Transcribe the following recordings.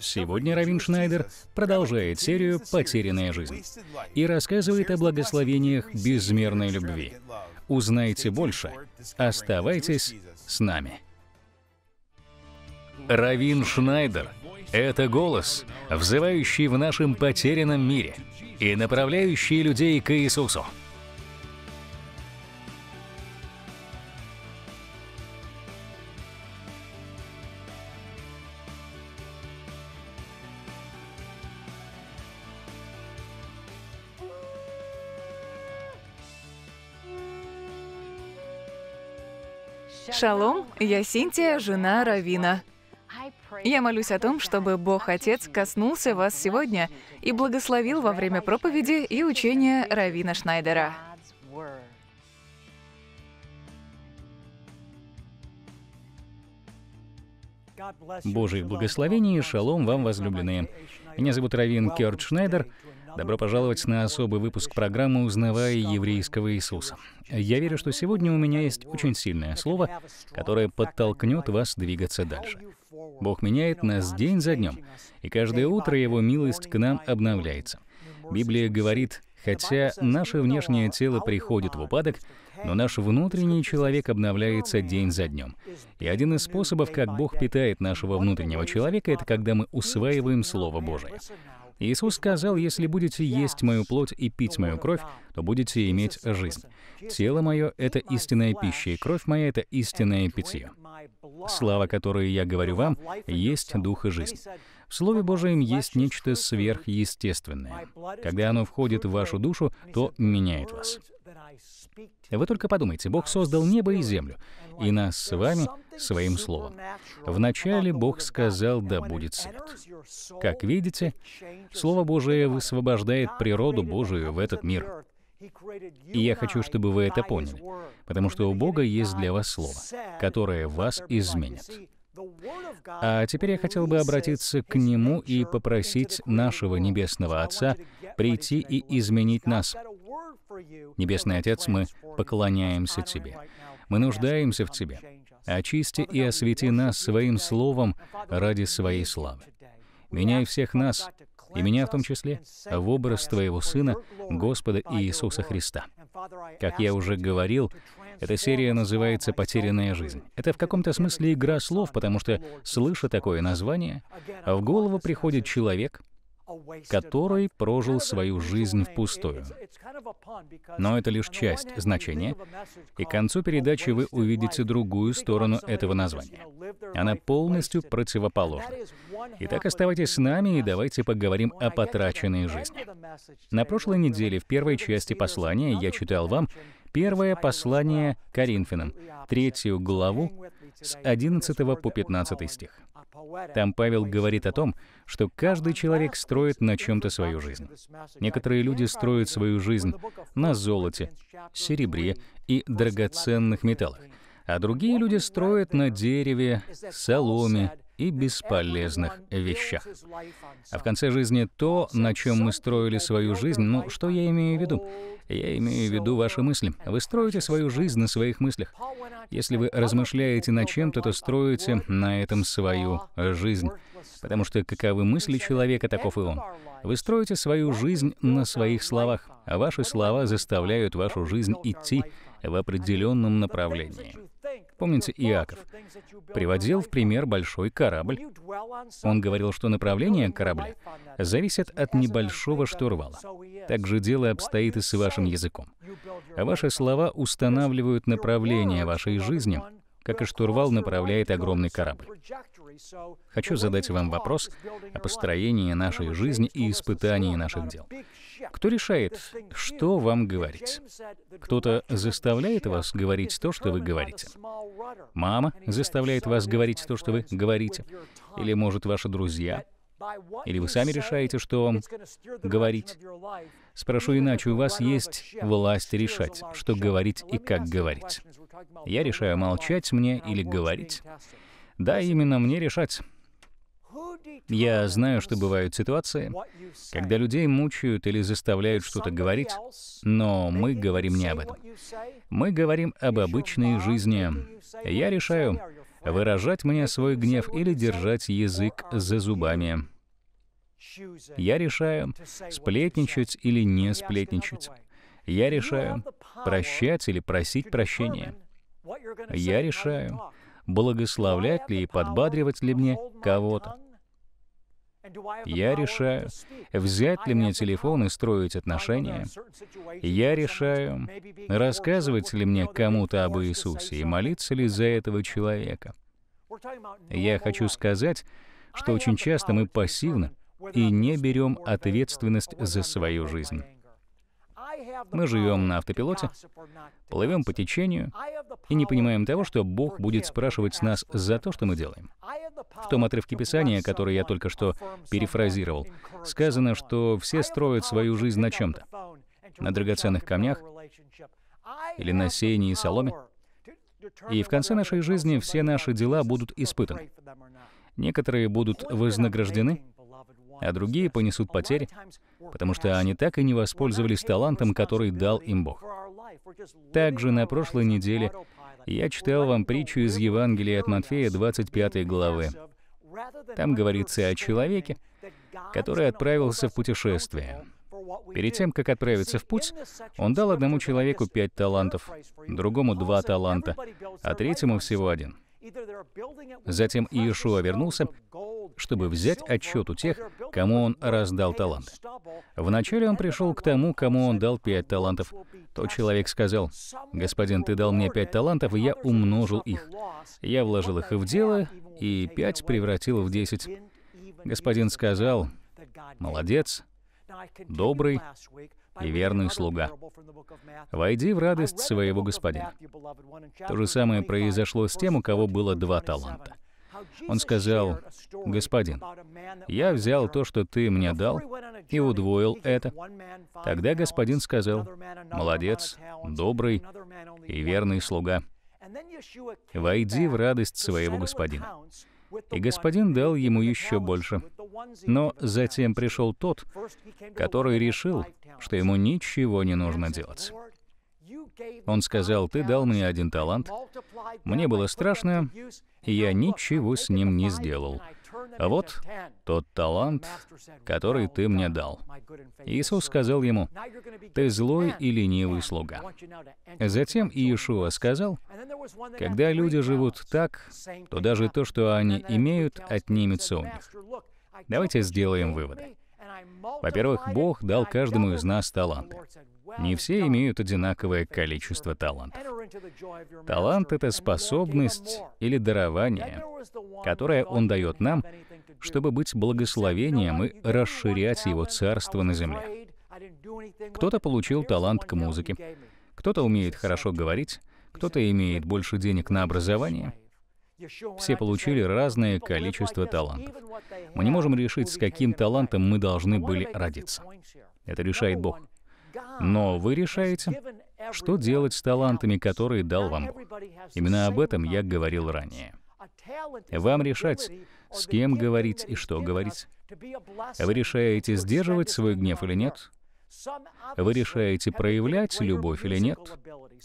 Сегодня Равин Шнайдер продолжает серию «Потерянная жизнь» и рассказывает о благословениях безмерной любви. Узнайте больше. Оставайтесь с нами. Равин Шнайдер — это голос, взывающий в нашем потерянном мире и направляющий людей к Иисусу. Шалом, я Синтия, жена Равина. Я молюсь о том, чтобы Бог Отец коснулся вас сегодня и благословил во время проповеди и учения Равина Шнайдера. Божьих благословений и шалом вам, возлюбленные. Меня зовут Равин Кёрт Шнайдер. Добро пожаловать на особый выпуск программы «Узнавая еврейского Иисуса». Я верю, что сегодня у меня есть очень сильное слово, которое подтолкнет вас двигаться дальше. Бог меняет нас день за днем, и каждое утро Его милость к нам обновляется. Библия говорит, хотя наше внешнее тело приходит в упадок, но наш внутренний человек обновляется день за днем. И один из способов, как Бог питает нашего внутреннего человека, это когда мы усваиваем Слово Божие. Иисус сказал, если будете есть мою плоть и пить мою кровь, то будете иметь жизнь. Тело мое — это истинная пища, и кровь моя — это истинное питье. Слава, которую я говорю вам, есть дух и жизнь. В Слове Божьем есть нечто сверхъестественное. Когда оно входит в вашу душу, то меняет вас. Вы только подумайте, Бог создал небо и землю и нас с вами своим словом. Вначале Бог сказал, да будет свет. Как видите, Слово Божие высвобождает природу Божию в этот мир. И я хочу, чтобы вы это поняли, потому что у Бога есть для вас Слово, которое вас изменит. А теперь я хотел бы обратиться к Нему и попросить нашего Небесного Отца прийти и изменить нас. Небесный Отец, мы поклоняемся Тебе. Мы нуждаемся в Тебе. Очисти и освети нас Своим Словом ради Своей славы. Меняй всех нас, и меня в том числе, в образ Твоего Сына, Господа Иисуса Христа. Как я уже говорил, эта серия называется «Потерянная жизнь». Это в каком-то смысле игра слов, потому что, слыша такое название, в голову приходит человек — который прожил свою жизнь впустую. Но это лишь часть значения, и к концу передачи вы увидите другую сторону этого названия. Она полностью противоположна. Итак, оставайтесь с нами и давайте поговорим о потраченной жизни. На прошлой неделе в первой части послания я читал вам, Первое послание Коринфянам, третью главу, с 11 по 15 стих. Там Павел говорит о том, что каждый человек строит на чем-то свою жизнь. Некоторые люди строят свою жизнь на золоте, серебре и драгоценных металлах, а другие люди строят на дереве, соломе, и бесполезных вещах. А в конце жизни то, на чем мы строили свою жизнь, ну, что я имею в виду? Я имею в виду ваши мысли. Вы строите свою жизнь на своих мыслях. Если вы размышляете над чем-то, то строите на этом свою жизнь. Потому что каковы мысли человека, таков и он. Вы строите свою жизнь на своих словах, а ваши слова заставляют вашу жизнь идти в определенном направлении. Помните, Иаков приводил в пример большой корабль. Он говорил, что направление корабля зависит от небольшого штурвала. Так же дело обстоит и с вашим языком. Ваши слова устанавливают направление вашей жизни, как и штурвал направляет огромный корабль. Хочу задать вам вопрос о построении нашей жизни и испытании наших дел. Кто решает, что вам говорить? Кто-то заставляет вас говорить то, что вы говорите. Мама заставляет вас говорить то, что вы говорите. Или, может, ваши друзья. Или вы сами решаете, что вам говорить. Спрошу иначе, у вас есть власть решать, что говорить и как говорить. Я решаю, молчать мне или говорить. Да, именно мне решать. Я знаю, что бывают ситуации, когда людей мучают или заставляют что-то говорить, но мы говорим не об этом. Мы говорим об обычной жизни. Я решаю, выражать мне свой гнев или держать язык за зубами. Я решаю, сплетничать или не сплетничать. Я решаю, прощать или просить прощения. Я решаю, благословлять ли и подбадривать ли мне кого-то. Я решаю, взять ли мне телефон и строить отношения. Я решаю, рассказывать ли мне кому-то об Иисусе и молиться ли за этого человека. Я хочу сказать, что очень часто мы пассивны и не берем ответственность за свою жизнь. Мы живем на автопилоте, плывем по течению и не понимаем того, что Бог будет спрашивать с нас за то, что мы делаем. В том отрывке Писания, который я только что перефразировал, сказано, что все строят свою жизнь на чем-то. На драгоценных камнях или на сеянии и соломе. И в конце нашей жизни все наши дела будут испытаны. Некоторые будут вознаграждены, а другие понесут потери, потому что они так и не воспользовались талантом, который дал им Бог. Также на прошлой неделе я читал вам притчу из Евангелия от Матфея 25 главы. Там говорится о человеке, который отправился в путешествие. Перед тем, как отправиться в путь, он дал одному человеку пять талантов, другому два таланта, а третьему всего один. Затем Иешуа вернулся чтобы взять отчет у тех, кому он раздал таланты. Вначале он пришел к тому, кому он дал пять талантов. Тот человек сказал, «Господин, ты дал мне пять талантов, и я умножил их. Я вложил их в дело, и пять превратил в десять». Господин сказал, «Молодец, добрый и верный слуга. Войди в радость своего господина». То же самое произошло с тем, у кого было два таланта. Он сказал, «Господин, я взял то, что ты мне дал, и удвоил это». Тогда господин сказал, «Молодец, добрый и верный слуга, войди в радость своего господина». И господин дал ему еще больше. Но затем пришел тот, который решил, что ему ничего не нужно делать. Он сказал, ты дал мне один талант, мне было страшно, и я ничего с ним не сделал. А вот тот талант, который ты мне дал. Иисус сказал ему, ты злой и ленивый слуга. Затем Иешуа сказал, когда люди живут так, то даже то, что они имеют, отнимется у них. Давайте сделаем выводы. Во-первых, Бог дал каждому из нас таланты. Не все имеют одинаковое количество талантов. Талант — это способность или дарование, которое Он дает нам, чтобы быть благословением и расширять Его царство на земле. Кто-то получил талант к музыке, кто-то умеет хорошо говорить, кто-то имеет больше денег на образование. Все получили разное количество талантов. Мы не можем решить, с каким талантом мы должны были родиться. Это решает Бог. Но вы решаете, что делать с талантами, которые дал вам Бог. Именно об этом я говорил ранее. Вам решать, с кем говорить и что говорить. Вы решаете, сдерживать свой гнев или нет. Вы решаете, проявлять любовь или нет.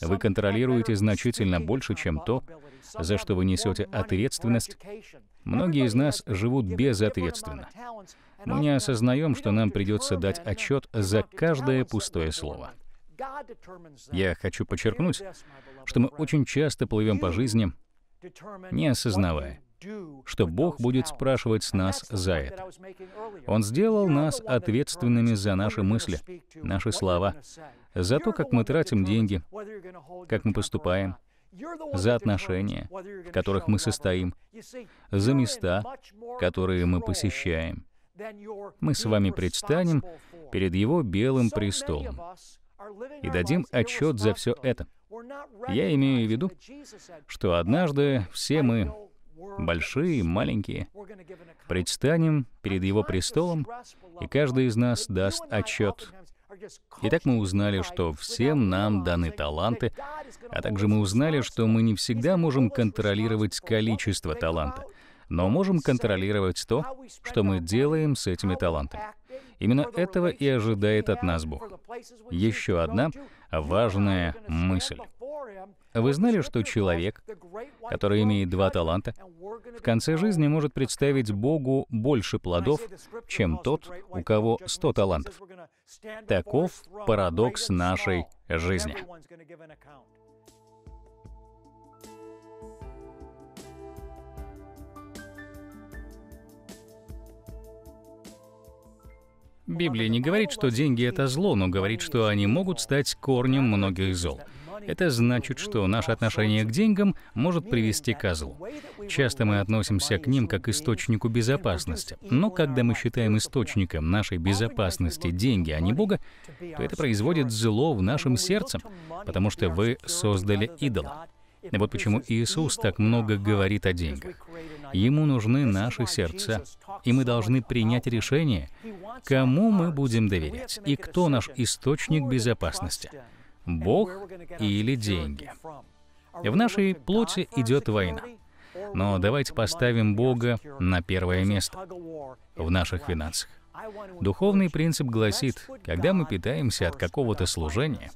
Вы контролируете значительно больше, чем то, за что вы несете ответственность. Многие из нас живут безответственно. Мы не осознаем, что нам придется дать отчет за каждое пустое слово. Я хочу подчеркнуть, что мы очень часто плывем по жизни, не осознавая, что Бог будет спрашивать с нас за это. Он сделал нас ответственными за наши мысли, наши слова, за то, как мы тратим деньги, как мы поступаем, за отношения, в которых мы состоим, за места, которые мы посещаем мы с вами предстанем перед Его белым престолом и дадим отчет за все это. Я имею в виду, что однажды все мы, большие, маленькие, предстанем перед Его престолом, и каждый из нас даст отчет. Итак, мы узнали, что всем нам даны таланты, а также мы узнали, что мы не всегда можем контролировать количество таланта — но можем контролировать то, что мы делаем с этими талантами. Именно этого и ожидает от нас Бог. Еще одна важная мысль. Вы знали, что человек, который имеет два таланта, в конце жизни может представить Богу больше плодов, чем тот, у кого сто талантов? Таков парадокс нашей жизни. Библия не говорит, что деньги — это зло, но говорит, что они могут стать корнем многих зол. Это значит, что наше отношение к деньгам может привести к злу. Часто мы относимся к ним как к источнику безопасности. Но когда мы считаем источником нашей безопасности деньги, а не Бога, то это производит зло в нашем сердце, потому что вы создали идола. Вот почему Иисус так много говорит о деньгах. Ему нужны наши сердца, и мы должны принять решение, кому мы будем доверять и кто наш источник безопасности — Бог или деньги. В нашей плоти идет война. Но давайте поставим Бога на первое место в наших финансах. Духовный принцип гласит, когда мы питаемся от какого-то служения,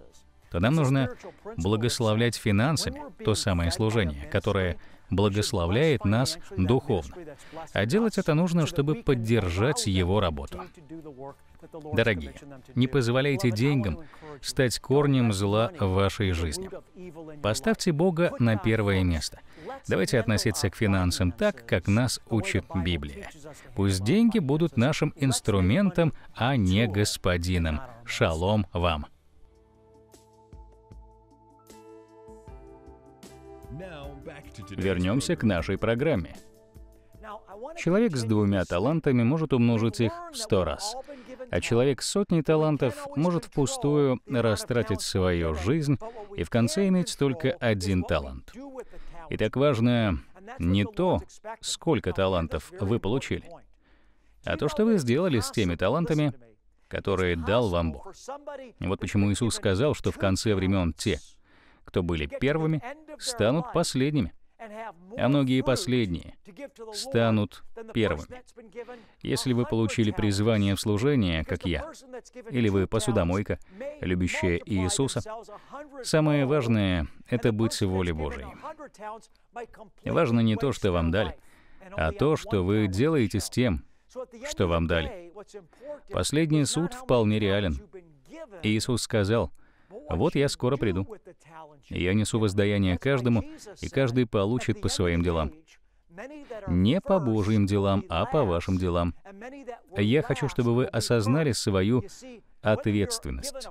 то нам нужно благословлять финансами то самое служение, которое благословляет нас духовно. А делать это нужно, чтобы поддержать Его работу. Дорогие, не позволяйте деньгам стать корнем зла в вашей жизни. Поставьте Бога на первое место. Давайте относиться к финансам так, как нас учит Библия. Пусть деньги будут нашим инструментом, а не господином. Шалом вам! Вернемся к нашей программе. Человек с двумя талантами может умножить их в сто раз, а человек с сотней талантов может впустую растратить свою жизнь и в конце иметь только один талант. И так важно не то, сколько талантов вы получили, а то, что вы сделали с теми талантами, которые дал вам Бог. вот почему Иисус сказал, что в конце времен те, кто были первыми, станут последними а многие последние станут первыми. Если вы получили призвание в служение, как я, или вы посудомойка, любящая Иисуса, самое важное — это быть в воле Божией. Важно не то, что вам дали, а то, что вы делаете с тем, что вам дали. Последний суд вполне реален. Иисус сказал — а вот я скоро приду. Я несу воздаяние каждому, и каждый получит по своим делам. Не по Божьим делам, а по вашим делам. Я хочу, чтобы вы осознали свою ответственность.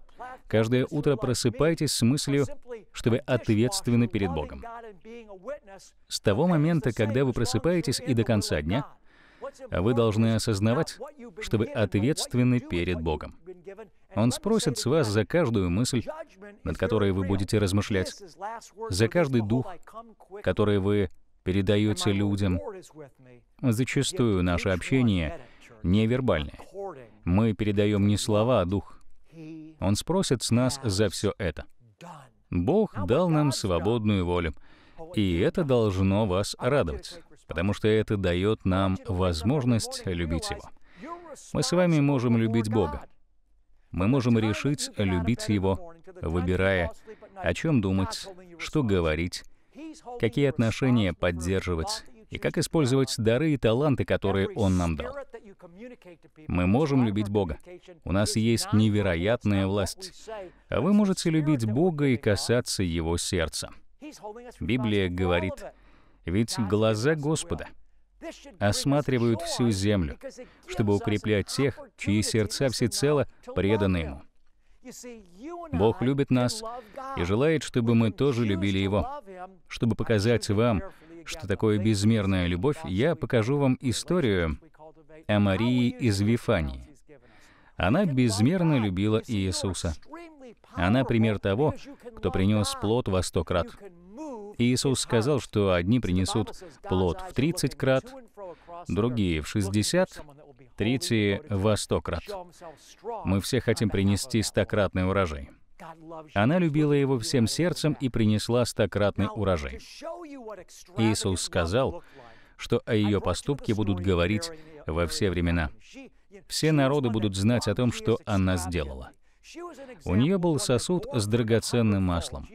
Каждое утро просыпайтесь с мыслью, что вы ответственны перед Богом. С того момента, когда вы просыпаетесь и до конца дня, вы должны осознавать, что вы ответственны перед Богом. Он спросит с вас за каждую мысль, над которой вы будете размышлять, за каждый дух, который вы передаете людям. Зачастую наше общение невербальное. Мы передаем не слова, а дух. Он спросит с нас за все это. Бог дал нам свободную волю, и это должно вас радовать, потому что это дает нам возможность любить Его. Мы с вами можем любить Бога, мы можем решить любить Его, выбирая, о чем думать, что говорить, какие отношения поддерживать и как использовать дары и таланты, которые Он нам дал. Мы можем любить Бога. У нас есть невероятная власть. А вы можете любить Бога и касаться Его сердца. Библия говорит, «Ведь глаза Господа — осматривают всю землю, чтобы укреплять тех, чьи сердца всецело преданы Ему. Бог любит нас и желает, чтобы мы тоже любили Его. Чтобы показать вам, что такое безмерная любовь, я покажу вам историю о Марии из Вифании. Она безмерно любила Иисуса. Она пример того, кто принес плод во сто крат. Иисус сказал, что одни принесут плод в 30 крат, другие в 60, третьи во 100 крат. Мы все хотим принести стократный урожай. Она любила его всем сердцем и принесла стократный урожай. Иисус сказал, что о ее поступке будут говорить во все времена. Все народы будут знать о том, что она сделала. У нее был сосуд с драгоценным маслом.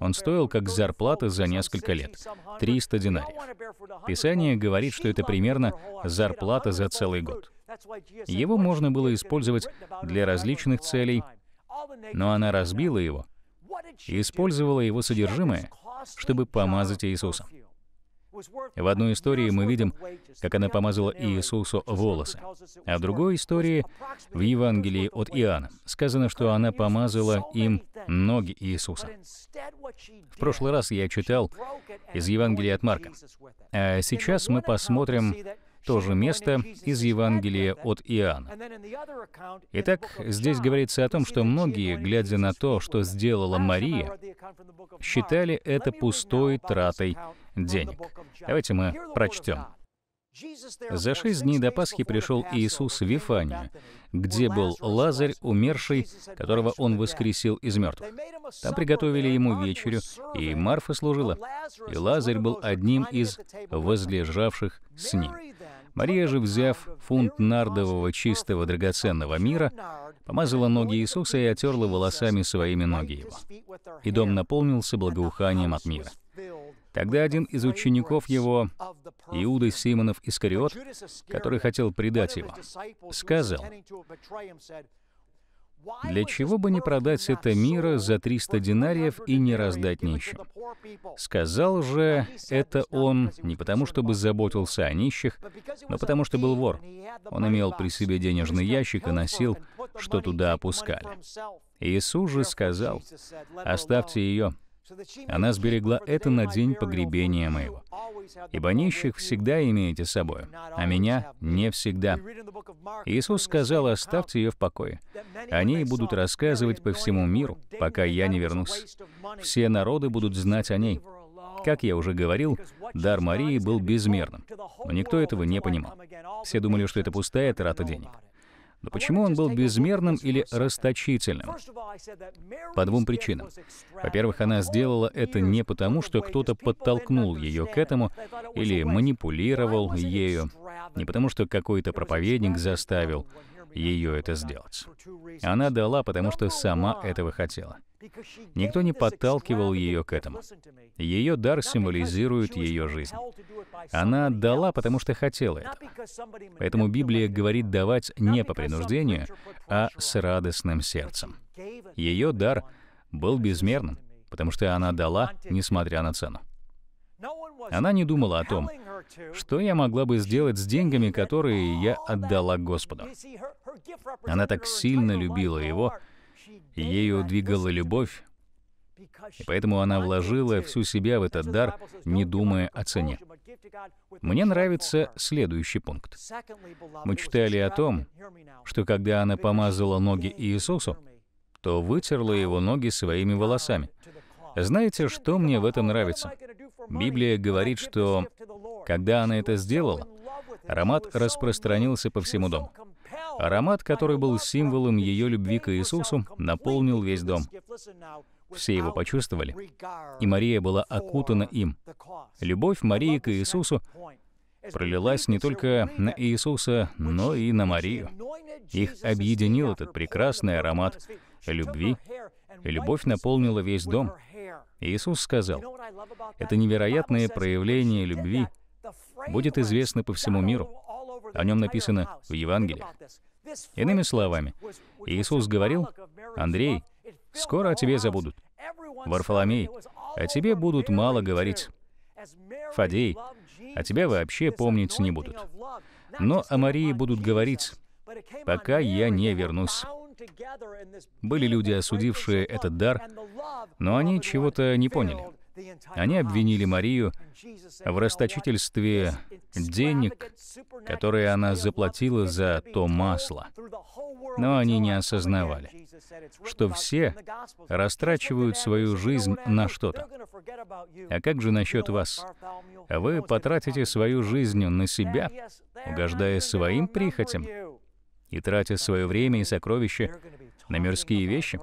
Он стоил как зарплата за несколько лет — 300 динариев. Писание говорит, что это примерно зарплата за целый год. Его можно было использовать для различных целей, но она разбила его и использовала его содержимое, чтобы помазать Иисуса. В одной истории мы видим, как она помазала Иисусу волосы, а в другой истории, в Евангелии от Иоанна, сказано, что она помазала им ноги Иисуса. В прошлый раз я читал из Евангелия от Марка, а сейчас мы посмотрим то же место из Евангелия от Иоанна. Итак, здесь говорится о том, что многие, глядя на то, что сделала Мария, считали это пустой тратой денег. Давайте мы прочтем. За шесть дней до Пасхи пришел Иисус в Вифанию, где был Лазарь, умерший, которого он воскресил из мертвых. Там приготовили ему вечерю, и Марфа служила, и Лазарь был одним из возлежавших с ним. Мария же, взяв фунт нардового чистого драгоценного мира, помазала ноги Иисуса и отерла волосами своими ноги его. И дом наполнился благоуханием от мира. Тогда один из учеников его, Иуда Симонов Искариот, который хотел предать его, сказал, «Для чего бы не продать это мира за 300 динариев и не раздать нищим?» Сказал же это он не потому, чтобы заботился о нищих, но потому, что был вор. Он имел при себе денежный ящик и носил, что туда опускали. Иисус же сказал, «Оставьте ее, она сберегла это на день погребения моего. Ибо нищих всегда имеете с собой, а меня не всегда. Иисус сказал, оставьте ее в покое. Они ней будут рассказывать по всему миру, пока я не вернусь. Все народы будут знать о ней. Как я уже говорил, дар Марии был безмерным, но никто этого не понимал. Все думали, что это пустая трата денег. Но почему он был безмерным или расточительным? По двум причинам. Во-первых, она сделала это не потому, что кто-то подтолкнул ее к этому или манипулировал ею, не потому, что какой-то проповедник заставил ее это сделать. Она дала, потому что сама этого хотела. Никто не подталкивал ее к этому. Ее дар символизирует ее жизнь. Она отдала, потому что хотела этого. Поэтому Библия говорит давать не по принуждению, а с радостным сердцем. Ее дар был безмерным, потому что она дала, несмотря на цену. Она не думала о том, что я могла бы сделать с деньгами, которые я отдала Господу. Она так сильно любила его, Ею двигала любовь, и поэтому она вложила всю себя в этот дар, не думая о цене. Мне нравится следующий пункт. Мы читали о том, что когда она помазала ноги Иисусу, то вытерла его ноги своими волосами. Знаете, что мне в этом нравится? Библия говорит, что когда она это сделала, аромат распространился по всему дому. Аромат, который был символом ее любви к Иисусу, наполнил весь дом. Все его почувствовали, и Мария была окутана им. Любовь Марии к Иисусу пролилась не только на Иисуса, но и на Марию. Их объединил этот прекрасный аромат любви, и любовь наполнила весь дом. Иисус сказал, «Это невероятное проявление любви будет известно по всему миру». О нем написано в Евангелиях. Иными словами, Иисус говорил, «Андрей, скоро о тебе забудут. Варфоломей, о тебе будут мало говорить. Фадей, о тебя вообще помнить не будут. Но о Марии будут говорить, пока я не вернусь». Были люди, осудившие этот дар, но они чего-то не поняли. Они обвинили Марию в расточительстве денег, которые она заплатила за то масло. Но они не осознавали, что все растрачивают свою жизнь на что-то. А как же насчет вас? Вы потратите свою жизнь на себя, угождая своим прихотям и тратя свое время и сокровища на мирские вещи?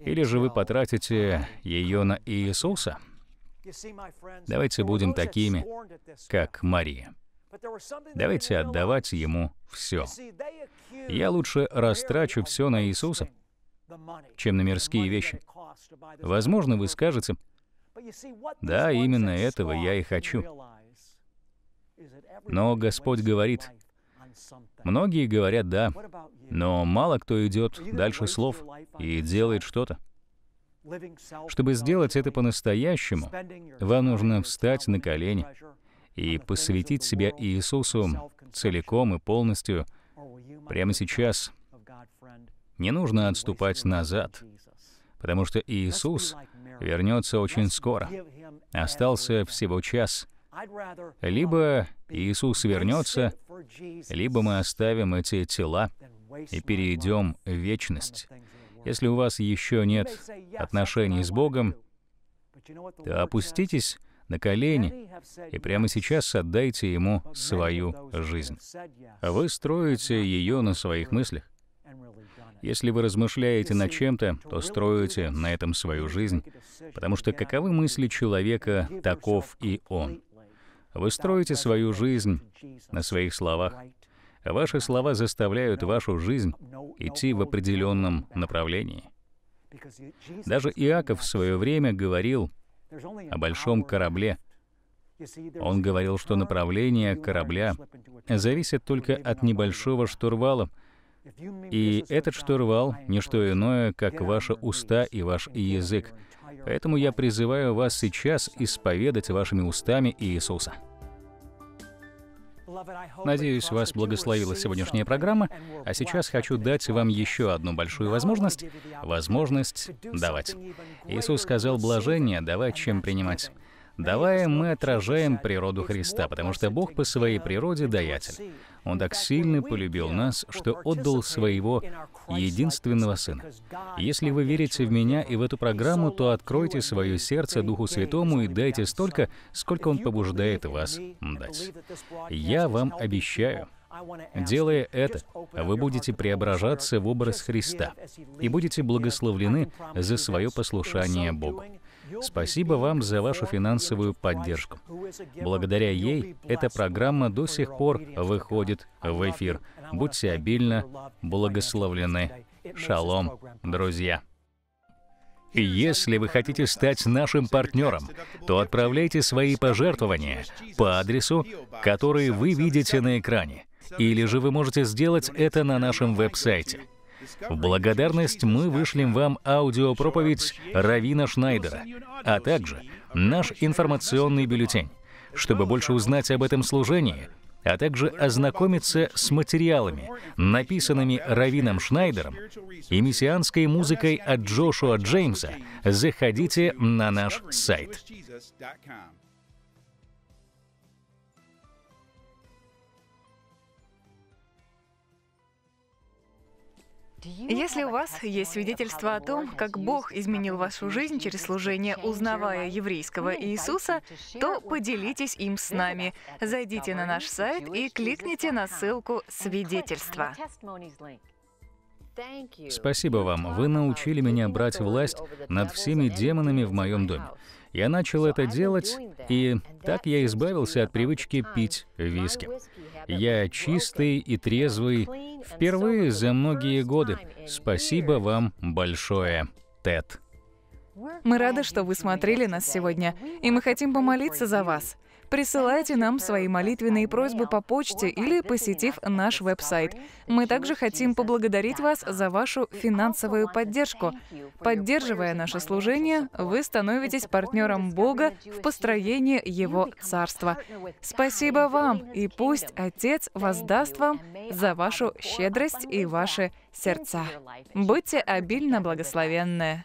Или же вы потратите ее на Иисуса? Давайте будем такими, как Мария. Давайте отдавать Ему все. Я лучше растрачу все на Иисуса, чем на мирские вещи. Возможно, вы скажете, да, именно этого я и хочу. Но Господь говорит, многие говорят «да», но мало кто идет дальше слов и делает что-то. Чтобы сделать это по-настоящему, вам нужно встать на колени и посвятить себя Иисусу целиком и полностью прямо сейчас. Не нужно отступать назад, потому что Иисус вернется очень скоро. Остался всего час. Либо Иисус вернется, либо мы оставим эти тела и перейдем в вечность, если у вас еще нет отношений с Богом, то опуститесь на колени и прямо сейчас отдайте Ему свою жизнь. А вы строите ее на своих мыслях. Если вы размышляете над чем-то, то строите на этом свою жизнь, потому что каковы мысли человека, таков и он. Вы строите свою жизнь на своих словах. А ваши слова заставляют вашу жизнь идти в определенном направлении. Даже Иаков в свое время говорил о большом корабле. Он говорил, что направление корабля зависит только от небольшого штурвала, и этот штурвал — не что иное, как ваши уста и ваш язык. Поэтому я призываю вас сейчас исповедать вашими устами Иисуса. Надеюсь, вас благословила сегодняшняя программа, а сейчас хочу дать вам еще одну большую возможность — возможность давать. Иисус сказал блажение давать, чем принимать. Давая, мы отражаем природу Христа, потому что Бог по своей природе даятель. Он так сильно полюбил нас, что отдал своего единственного Сына. Если вы верите в меня и в эту программу, то откройте свое сердце Духу Святому и дайте столько, сколько Он побуждает вас дать. Я вам обещаю, Делая это, вы будете преображаться в образ Христа и будете благословлены за свое послушание Богу. Спасибо вам за вашу финансовую поддержку. Благодаря ей эта программа до сих пор выходит в эфир. Будьте обильно благословлены. Шалом, друзья. И если вы хотите стать нашим партнером, то отправляйте свои пожертвования по адресу, который вы видите на экране. Или же вы можете сделать это на нашем веб-сайте. В благодарность мы вышлем вам аудиопроповедь Равина Шнайдера, а также наш информационный бюллетень. Чтобы больше узнать об этом служении, а также ознакомиться с материалами, написанными Равином Шнайдером и мессианской музыкой от Джошуа Джеймса, заходите на наш сайт. Если у вас есть свидетельство о том, как Бог изменил вашу жизнь через служение, узнавая еврейского Иисуса, то поделитесь им с нами. Зайдите на наш сайт и кликните на ссылку «Свидетельство». Спасибо вам, вы научили меня брать власть над всеми демонами в моем доме. Я начал это делать, и так я избавился от привычки пить виски. Я чистый и трезвый впервые за многие годы. Спасибо вам большое, Тед. Мы рады, что вы смотрели нас сегодня, и мы хотим помолиться за вас. Присылайте нам свои молитвенные просьбы по почте или посетив наш веб-сайт. Мы также хотим поблагодарить вас за вашу финансовую поддержку. Поддерживая наше служение, вы становитесь партнером Бога в построении Его Царства. Спасибо вам, и пусть Отец воздаст вам за вашу щедрость и ваши сердца. Будьте обильно благословенны.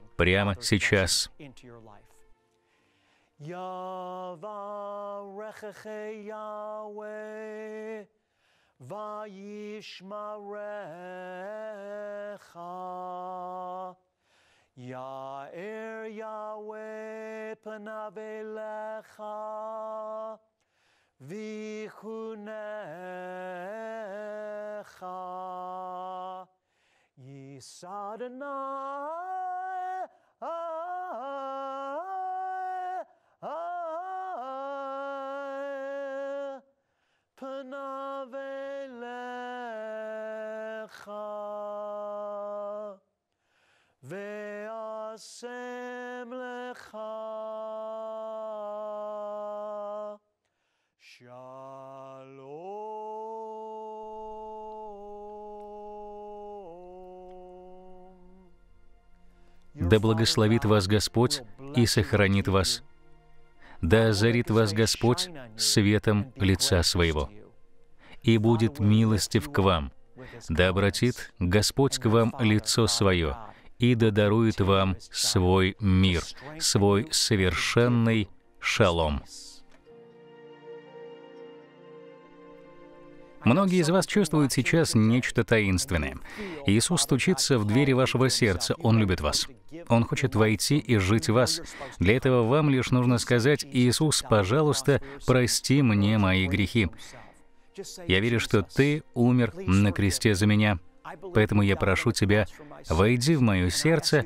прямо сейчас. יאר יהוה פניו אליך ויחונך. יסעד נא Да благословит вас Господь и сохранит вас. Да озарит вас Господь светом лица своего. И будет милостив к вам. Да обратит Господь к вам лицо свое, и да дарует вам свой мир, свой совершенный шалом. Многие из вас чувствуют сейчас нечто таинственное. Иисус стучится в двери вашего сердца, Он любит вас. Он хочет войти и жить в вас. Для этого вам лишь нужно сказать, «Иисус, пожалуйста, прости мне мои грехи». Я верю, что Ты умер на кресте за меня, поэтому я прошу Тебя, войди в мое сердце,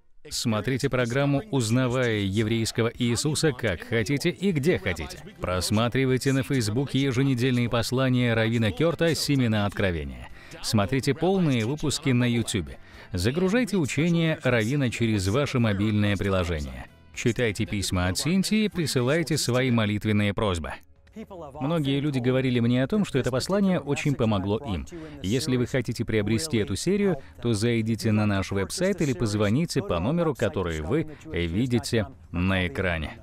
Смотрите программу «Узнавая еврейского Иисуса как хотите и где хотите». Просматривайте на Фейсбуке еженедельные послания Равина Керта «Семена откровения». Смотрите полные выпуски на YouTube. Загружайте учение Равина через ваше мобильное приложение. Читайте письма от Синтии и присылайте свои молитвенные просьбы. Многие люди говорили мне о том, что это послание очень помогло им. Если вы хотите приобрести эту серию, то зайдите на наш веб-сайт или позвоните по номеру, который вы видите на экране.